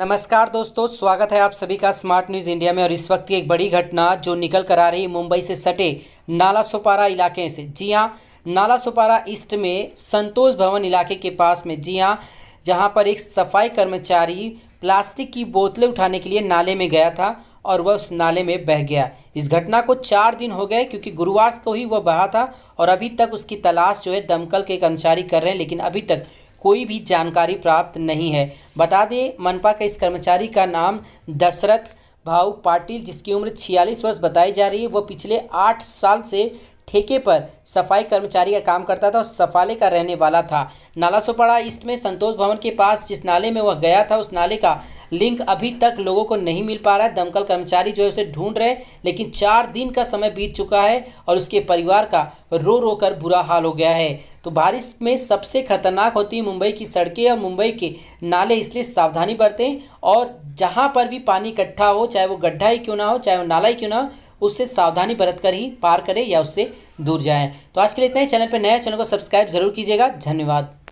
नमस्कार दोस्तों स्वागत है आप सभी का स्मार्ट न्यूज़ इंडिया में और इस वक्त की एक बड़ी घटना जो निकल कर आ रही है मुंबई से सटे नाला सुपारा इलाके से जी हाँ नाला सुपारा ईस्ट में संतोष भवन इलाके के पास में जी हाँ जहाँ पर एक सफाई कर्मचारी प्लास्टिक की बोतलें उठाने के लिए नाले में गया था और वह उस नाले में बह गया इस घटना को चार दिन हो गए क्योंकि गुरुवार को ही वह बहा था और अभी तक उसकी तलाश जो है दमकल के कर्मचारी कर रहे हैं लेकिन अभी तक कोई भी जानकारी प्राप्त नहीं है बता दें मनपा के इस कर्मचारी का नाम दशरथ भाऊ पाटिल जिसकी उम्र 46 वर्ष बताई जा रही है वह पिछले आठ साल से ठेके पर सफाई कर्मचारी का काम करता था और सफाले का रहने वाला था नाला सोपाड़ा ईस्ट में संतोष भवन के पास जिस नाले में वह गया था उस नाले का लिंक अभी तक लोगों को नहीं मिल पा रहा है दमकल कर्मचारी जो है उसे ढूंढ रहे लेकिन चार दिन का समय बीत चुका है और उसके परिवार का रो रो कर बुरा हाल हो गया है तो बारिश में सबसे खतरनाक होती है मुंबई की सड़कें और मुंबई के नाले इसलिए सावधानी बरतें और जहाँ पर भी पानी इकट्ठा हो चाहे वो गड्ढा ही क्यों ना हो चाहे वो नाला ही क्यों ना हो उससे सावधानी बरत कर ही पार करें या उससे दूर जाएँ तो आज के लिए इतना ही चैनल पर नया चैनल को सब्सक्राइब जरूर कीजिएगा धन्यवाद